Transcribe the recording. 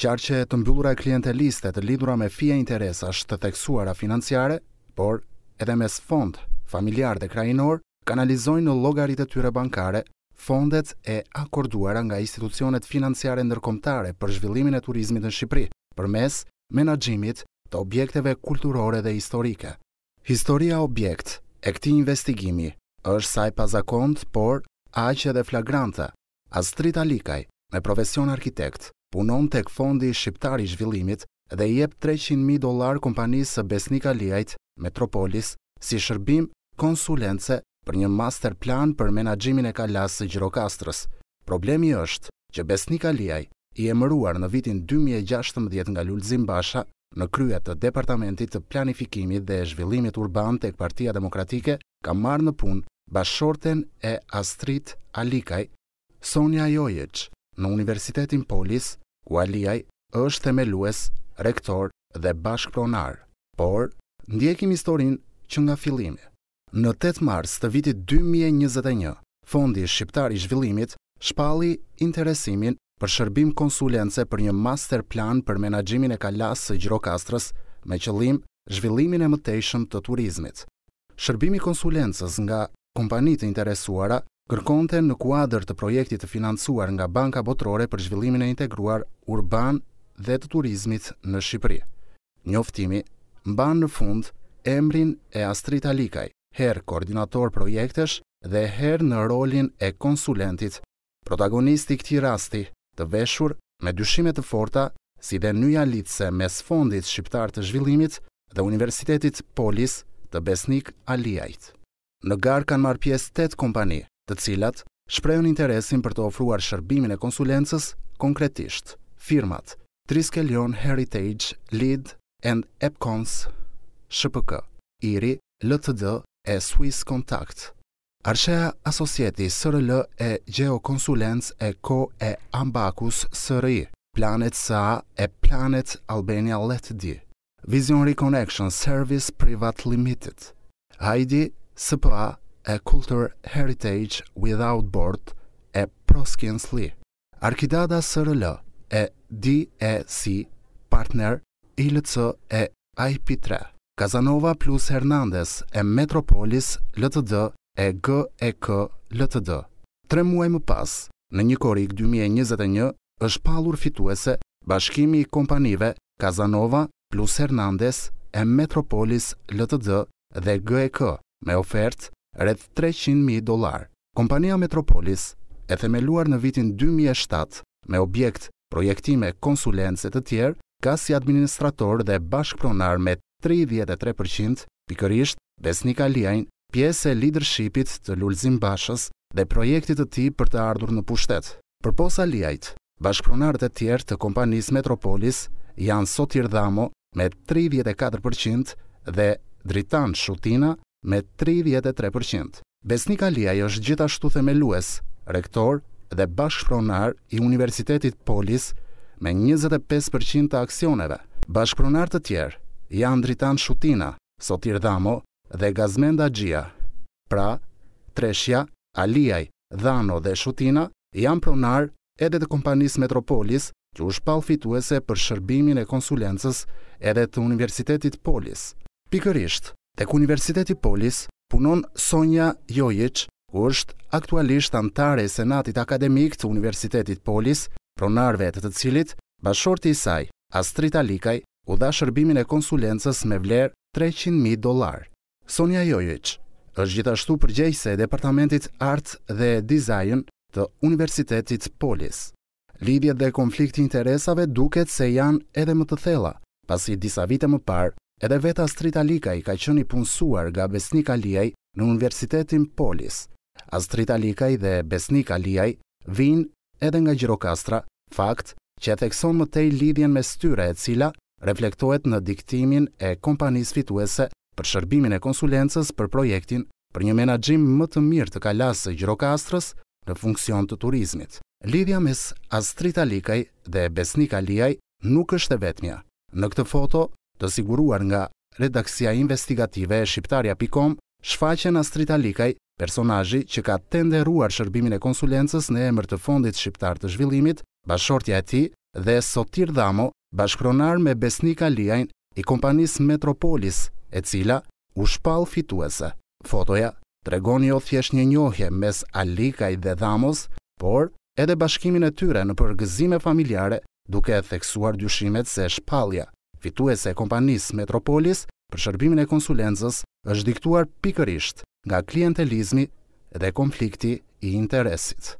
qarë që të mbyllura e klienteliste të lidura me fie interesa të teksuara financiare, por edhe mes fond familjar dhe krajinor kanalizojnë në logaritë e tyre bankare, fondet e akorduara nga institucionet financiare ndërkomtare për zhvillimin e turizmit në Shqipëri, për mes menagjimit të objekteve kulturore dhe historike. Historia objekt e këti investigimi është saj i zakont, por aqe dhe flagranta, as trita likaj me profesion arkitekt punon tek fondi shqiptar i zhvillimit dhe i jep 300.000 dollar kompanisë së Besnik Aliajt, Metropolis, si shërbim konsulence për një master plan për menaxhimin e kalasë së Gjirokastrës. Problemi është që Besnik Aliaj i emëruar në vitin 2016 nga Lulzim Basha në krye të Departamentit të Planifikimit dhe Zhvillimit Urban tek Partia Demokratike ka marrë në punë bashorten e Astrit Alikaj, Sonja Jojeq në Universitetin Polis, Ualiaj është themelues, rektor dhe bashkëpronar, por ndjekim historinë që nga fillimi. Në 8 mars të vitit 2021, Fondi Shqiptar i Zhvillimit shpalli interesimin për shërbim konsulence për një master plan për menaxhimin e kalasë së Gjirokastrës me qëllim zhvillimin e mëtejshëm të turizmit. Shërbimi konsulences nga kompanitë interesuara kërkonte në kuadër të projektit të financuar nga Banka Botërore për zhvillimin e integruar urban dhe të turizmit në Shqipëri. Njoftimi mban në fund emrin e Astrit Alikaj, her koordinator projektesh dhe her në rolin e konsulentit, protagonisti këti rasti të veshur me dyshimet të forta si dhe nëja litëse mes fondit shqiptar të zhvillimit dhe Universitetit Polis të Besnik Alijajt. Në garë kanë marë pjesë 8 kompani, të cilat shprejnë interesin për të ofruar shërbimin e konsulencës konkretisht. Firmat Triskelion Heritage Lead and Epcons Shpk, IRI, LTD e Swiss Contact. Arshea Asosjeti SRL e Geokonsulens e Ko e Ambakus SRI, Planet Sa e Planet Albania LTD. Vision Reconnection Service Privat Limited, Heidi, SPA A Cultural Heritage Without Board e Proskins Lee. Arkidada SRL e DEC Partner ILC e IP3. Kazanova plus Hernandez e Metropolis LTD e GEK LTD. Tre muaj më pas, në një korik 2021, është palur fituese bashkimi i kompanive Kazanova plus Hernandez e Metropolis LTD dhe GEK me ofertë rreth 300 mijë dollar. Kompania Metropolis, e themeluar në vitin 2007 me objekt projektime konsulencë të tjerë, ka si administrator dhe bashkëpronar me 33% pikërisht Besnik Aliajn, pjesë e leadershipit të Lulzim Bashës dhe projektit të tij për të ardhur në pushtet. Përpos Aliajt, bashkëpronar të tjerë të kompanisë Metropolis janë Sotir Dhamo me 34% dhe Dritan Shutina me 33%. Besnik Aliaj është gjithashtu themelues, rektor dhe bashkëpronar i Universitetit Polis me 25% të aksioneve. Bashkëpronar të tjerë janë Dritan Shutina, Sotir Dhamo dhe Gazmenda Gjia. Pra, Treshja, Aliaj, Dhano dhe Shutina janë pronar edhe të kompanisë Metropolis që u shpall fituese për shërbimin e konsulencës edhe të Universitetit Polis. Pikërisht, Tek Universiteti Polis punon Sonja Jojic, ku është aktualisht antare e Senatit Akademik të Universitetit Polis, pronarve të të cilit, bashorti i saj, Astrid Alikaj, u dha shërbimin e konsulencës me vlerë 300.000 dolar. Sonja Jojic është gjithashtu përgjejse e Departamentit Art dhe Design të Universitetit Polis. Lidhjet dhe konflikti interesave duket se janë edhe më të thella, pasi disa vite më parë, Edhe veta Astrid Alika i ka qëni punësuar nga Besnik Alijaj në Universitetin Polis. Astrid Alikaj dhe Besnik Alijaj vinë edhe nga Gjirokastra, fakt që e thekson më tej lidhjen me styre e cila reflektohet në diktimin e kompanis fituese për shërbimin e konsulences për projektin për një menagjim më të mirë të kalasë Gjirokastrës në funksion të turizmit. Lidhja mes Astrid Alikaj dhe Besnik Alijaj nuk është e vetmja. Në këtë foto të siguruar nga redaksia investigative e Shqiptaria.com, shfaqen Astrit Alikaj, personajji që ka tenderuar shërbimin e konsulences në emër të fondit Shqiptar të zhvillimit, bashortja e ti dhe Sotir Damo, bashkronar me Besnik Alijajn i kompanis Metropolis, e cila u shpal fituese. Fotoja të regoni o thjesht një njohje mes Alikaj dhe Damos, por edhe bashkimin e tyre në përgëzime familjare duke e theksuar dyshimet se shpalja fituese e kompanisë Metropolis për shërbimin e konsulencës është diktuar pikërisht nga klientelizmi dhe konflikti i interesit.